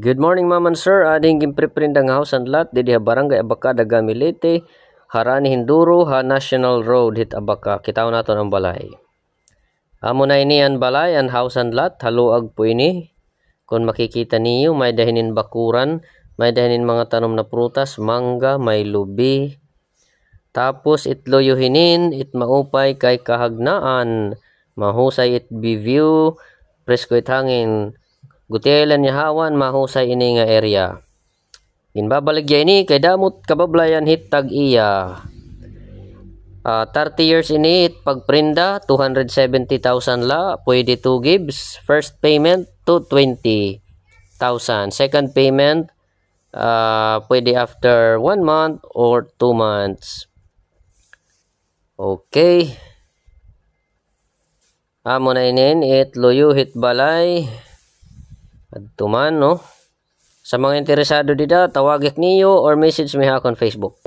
Good morning ma'am and sir. Ading gimpreprint ang house and lot didi barangay Abaka daga Harani Hinduro ha National Road hit Abaka. Kitaw nato ang balay. Amo na ini ang balay ang house and lot haluag po ini. Kung makikita niyo may dahinin bakuran, may dahinin mga tanom na prutas, mangga, may lubi. Tapos itloyuhinin, it maupay kay kahagnaan, mahusay it be view, presko it hangin, Gutilan yahawan mahusay ini nga area. Inbabaligya ini kay damot kabablayan hit tag iya. Uh, ah, 30 years ini pagprinda 270,000 la pwede 2 gives first payment 220,000 second payment uh, pwede after 1 month or 2 months okay amo na inin it loyo hit balay at Adtuman, no? Sa mga interesado dito, tawagik niyo or message me ha hakon Facebook.